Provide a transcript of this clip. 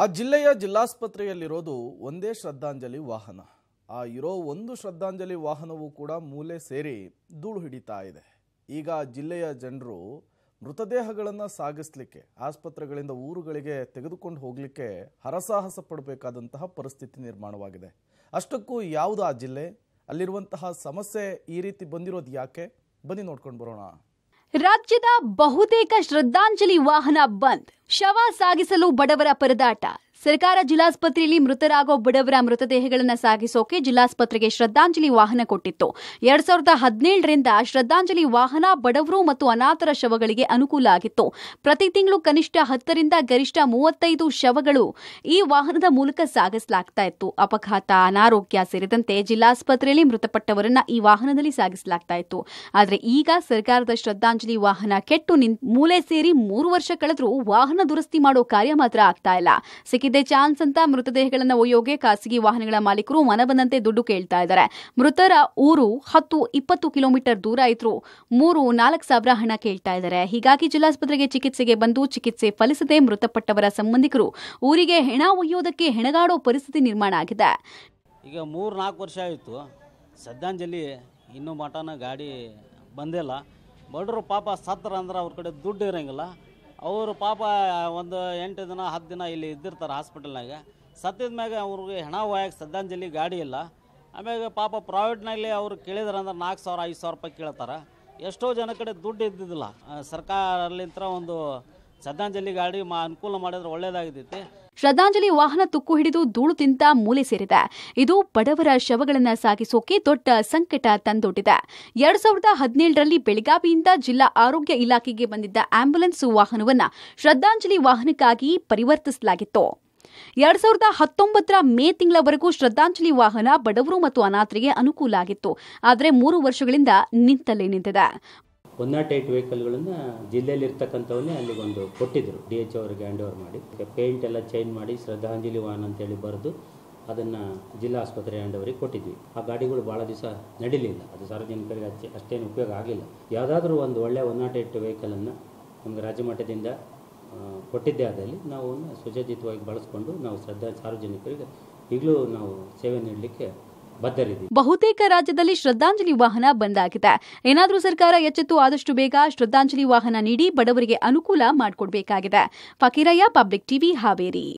ಆ ಜಿಲ್ಲೆಯ ಜಿಲ್ಲಾಸ್ಪತ್ರೆಯಲ್ಲಿರೋದು ಒಂದೇ ಶ್ರದ್ಧಾಂಜಲಿ ವಾಹನ ಆ ಇರೋ ಒಂದು ಶ್ರದ್ಧಾಂಜಲಿ ವಾಹನವೂ ಕೂಡ ಮೂಲೆ ಸೇರಿ ಧೂಳು ಹಿಡಿತಾ ಇದೆ ಈಗ ಜಿಲ್ಲೆಯ ಜನರು ಮೃತದೇಹಗಳನ್ನು ಸಾಗಿಸ್ಲಿಕ್ಕೆ ಆಸ್ಪತ್ರೆಗಳಿಂದ ಊರುಗಳಿಗೆ ತೆಗೆದುಕೊಂಡು ಹೋಗಲಿಕ್ಕೆ ಹರಸಾಹಸ ಪಡಬೇಕಾದಂತಹ ಪರಿಸ್ಥಿತಿ ನಿರ್ಮಾಣವಾಗಿದೆ ಅಷ್ಟಕ್ಕೂ ಯಾವುದು ಆ ಜಿಲ್ಲೆ ಅಲ್ಲಿರುವಂತಹ ಸಮಸ್ಯೆ ಈ ರೀತಿ ಬಂದಿರೋದು ಯಾಕೆ ಬನ್ನಿ ನೋಡ್ಕೊಂಡು ಬರೋಣ ರಾಜ್ಯದ ಬಹುತೇಕ ಶ್ರದ್ಧಾಂಜಲಿ ವಾಹನ ಬಂದ್ ಶವ ಸಾಗಿಸಲು ಬಡವರ ಪರದಾಟ ಸರ್ಕಾರ ಜಿಲ್ಲಾಸ್ಪತ್ರೆಯಲ್ಲಿ ಮೃತರಾಗೋ ಬಡವರ ಮೃತದೇಹಗಳನ್ನು ಸಾಗಿಸೋಕೆ ಜಿಲ್ಲಾಸ್ಪತ್ರೆಗೆ ಶ್ರದ್ಧಾಂಜಲಿ ವಾಹನ ಕೊಟ್ಟಿತ್ತು ಎರಡ್ ಸಾವಿರದ ಹದಿನೇಳರಿಂದ ಶ್ರದ್ಧಾಂಜಲಿ ವಾಹನ ಬಡವರು ಮತ್ತು ಅನಾಥರ ಶವಗಳಿಗೆ ಅನುಕೂಲ ಆಗಿತ್ತು ಪ್ರತಿ ತಿಂಗಳು ಕನಿಷ್ಠ ಹತ್ತರಿಂದ ಗರಿಷ್ಠ ಮೂವತ್ತೈದು ಶವಗಳು ಈ ವಾಹನದ ಮೂಲಕ ಸಾಗಿಸಲಾಗ್ತಾ ಇತ್ತು ಅಪಘಾತ ಅನಾರೋಗ್ಯ ಸೇರಿದಂತೆ ಜಿಲ್ಲಾಸ್ಪತ್ರೆಯಲ್ಲಿ ಮೃತಪಟ್ಟವರನ್ನ ಈ ವಾಹನದಲ್ಲಿ ಸಾಗಿಸಲಾಗ್ತಾ ಇತ್ತು ಆದರೆ ಈಗ ಸರ್ಕಾರದ ಶ್ರದ್ಧಾಂಜಲಿ ವಾಹನ ಕೆಟ್ಟು ಮೂಲೆ ಸೇರಿ ಮೂರು ವರ್ಷ ಕಳೆದರೂ ವಾಹನ ದುರಸ್ತಿ ಮಾಡೋ ಕಾರ್ಯ ಮಾತ್ರ ಆಗ್ತಾ ಇಲ್ಲ ಇದೇ ಚಾನ್ಸ್ ಅಂತ ಮೃತದೇಹಗಳನ್ನು ಒಯ್ಯೋಗೆ ಖಾಸಗಿ ವಾಹನಗಳ ಮಾಲೀಕರು ಮನಬಂದಂತೆ ದುಡ್ಡು ಕೇಳ್ತಾ ಇದ್ದಾರೆ ಮೃತರ ಊರು ಹತ್ತು ಇಪ್ಪತ್ತು ಕಿಲೋಮೀಟರ್ ದೂರ ಇದ್ರು ಮೂರು ನಾಲ್ಕು ಸಾವಿರ ಹಣ ಕೇಳ್ತಾ ಇದ್ದಾರೆ ಹೀಗಾಗಿ ಜಿಲ್ಲಾಸ್ಪತ್ರೆಗೆ ಚಿಕಿತ್ಸೆಗೆ ಬಂದು ಚಿಕಿತ್ಸೆ ಫಲಿಸದೆ ಮೃತಪಟ್ಟವರ ಸಂಬಂಧಿಕರು ಊರಿಗೆ ಹೆಣ ಒಯ್ಯೋದಕ್ಕೆ ಹೆಣಗಾಡೋ ಪರಿಸ್ಥಿತಿ ನಿರ್ಮಾಣ ಆಗಿದೆ ಈಗ ಮೂರು ನಾಲ್ಕು ವರ್ಷ ಆಯಿತು ಶ್ರದ್ಧಾಂಜಲಿ ಇನ್ನೂ ಮಠನ ಗಾಡಿ ಬಂದಿಲ್ಲ ಪಾಪ ಸತ್ತರ ಅಂದ್ರೆ ಅವ್ರ ಕಡೆ ದುಡ್ಡು ಇರೋಂಗಿಲ್ಲ ಅವರು ಪಾಪ ಒಂದು ಎಂಟು ದಿನ ಹತ್ತು ದಿನ ಇಲ್ಲಿ ಇದ್ದಿರ್ತಾರೆ ಹಾಸ್ಪಿಟಲ್ನಾಗೆ ಸತ್ತಿದ ಮ್ಯಾಗ ಅವ್ರಿಗೆ ಹೆಣ ಹೋಯಕ್ಕೆ ಶ್ರದ್ಧಾಂಜಲಿ ಗಾಡಿ ಇಲ್ಲ ಆಮ್ಯಾಗ ಪಾಪ ಪ್ರೈವೇಟ್ನಲ್ಲಿ ಅವರು ಕೇಳಿದ್ರೆ ಅಂದ್ರೆ ನಾಲ್ಕು ಸಾವಿರ ಐದು ಸಾವಿರ ರೂಪಾಯಿ ಕೇಳ್ತಾರೆ ಎಷ್ಟೋ ಜನ ಕಡೆ ದುಡ್ಡು ಇದ್ದಿದ್ದಿಲ್ಲ ಸರ್ಕಾರಲಿಂತ್ರ ಒಂದು ಶ್ರದ್ಧಾಂಜಲಿ ಗಾಡಿ ಮಾ ಅನುಕೂಲ ಮಾಡಿದ್ರೆ ಒಳ್ಳೇದಾಗಿದ್ದೈತಿ ಶ್ರದ್ಧಾಂಜಲಿ ವಾಹನ ತುಕ್ಕು ಹಿಡಿದು ಧೂಳು ತಿಂತ ಮೂಲೆ ಸೇರಿದೆ ಇದು ಬಡವರ ಶವಗಳನ್ನು ಸಾಗಿಸೋಕೆ ದೊಡ್ಡ ಸಂಕಟ ತಂದೊಡ್ಡಿದೆ ಎರಡ್ ಸಾವಿರದ ಹದಿನೇಳರಲ್ಲಿ ಬೆಳಗಾವಿಯಿಂದ ಜಿಲ್ಲಾ ಆರೋಗ್ಯ ಇಲಾಖೆಗೆ ಬಂದಿದ್ದ ಆಂಬ್ಯುಲೆನ್ಸ್ ವಾಹನವನ್ನು ಶ್ರದ್ಧಾಂಜಲಿ ವಾಹನಕ್ಕಾಗಿ ಪರಿವರ್ತಿಸಲಾಗಿತ್ತು ಎರಡ್ ಸಾವಿರದ ಹತ್ತೊಂಬತ್ತರ ಮೇ ತಿಂಗಳವರೆಗೂ ಶ್ರದ್ಧಾಂಜಲಿ ವಾಹನ ಬಡವರು ಮತ್ತು ಅನಾಥರಿಗೆ ಅನುಕೂಲ ಆಗಿತ್ತು ಆದರೆ ಮೂರು ವರ್ಷಗಳಿಂದ ನಿಂತಲೇ ನಿಂತಿದೆ ಒನ್ ನಾಟ್ ಏಯ್ಟ್ ವೆಹಿಕಲ್ಗಳನ್ನು ಜಿಲ್ಲೆಯಲ್ಲಿ ಇರ್ತಕ್ಕಂಥವನ್ನೇ ಅಲ್ಲಿಗೆ ಒಂದು ಕೊಟ್ಟಿದ್ದರು ಡಿ ಎಚ್ ಅವರಿಗೆ ಹ್ಯಾಂಡ್ ಓವರ್ ಮಾಡಿ ಪೇಂಟ್ ಎಲ್ಲ ಚೇಂಜ್ ಮಾಡಿ ಶ್ರದ್ಧಾಂಜಲಿ ವಾಹನ ಅಂತೇಳಿ ಬರೆದು ಅದನ್ನು ಜಿಲ್ಲಾ ಆಸ್ಪತ್ರೆ ಹ್ಯಾಂಡ್ ಓವರಿಗೆ ಕೊಟ್ಟಿದ್ವಿ ಆ ಗಾಡಿಗಳು ಭಾಳ ದಿವಸ ನಡೀಲಿಲ್ಲ ಅದು ಸಾರ್ವಜನಿಕರಿಗೆ ಅಷ್ಟೇ ಅಷ್ಟೇನು ಉಪಯೋಗ ಆಗಲಿಲ್ಲ ಯಾವುದಾದ್ರೂ ಒಂದು ಒಳ್ಳೆಯ ಒನ್ ನಾಟ್ ವೆಹಿಕಲನ್ನು ನಮಗೆ ರಾಜ್ಯ ಮಟ್ಟದಿಂದ ಕೊಟ್ಟಿದ್ದೇ ಆದಲ್ಲಿ ನಾವು ಸುಸಜ್ಜಿತವಾಗಿ ಬಳಸ್ಕೊಂಡು ನಾವು ಶ್ರದ್ಧಾ ಸಾರ್ವಜನಿಕರಿಗೆ ಈಗಲೂ ನಾವು ಸೇವೆ ನೀಡಲಿಕ್ಕೆ ಬಹುತೇಕ ರಾಜ್ಯದಲ್ಲಿ ಶ್ರದ್ಧಾಂಜಲಿ ವಾಹನ ಬಂದ್ ಆಗಿದೆ ಏನಾದರೂ ಸರ್ಕಾರ ಎಚ್ಚೆತ್ತು ಆದಷ್ಟು ಬೇಗ ಶ್ರದ್ಧಾಂಜಲಿ ವಾಹನ ನೀಡಿ ಬಡವರಿಗೆ ಅನುಕೂಲ ಮಾಡಿಕೊಡಬೇಕಾಗಿದೆ ಫಕೀರಯ್ಯ ಪಬ್ಲಿಕ್ ಟಿವಿ ಹಾವೇರಿ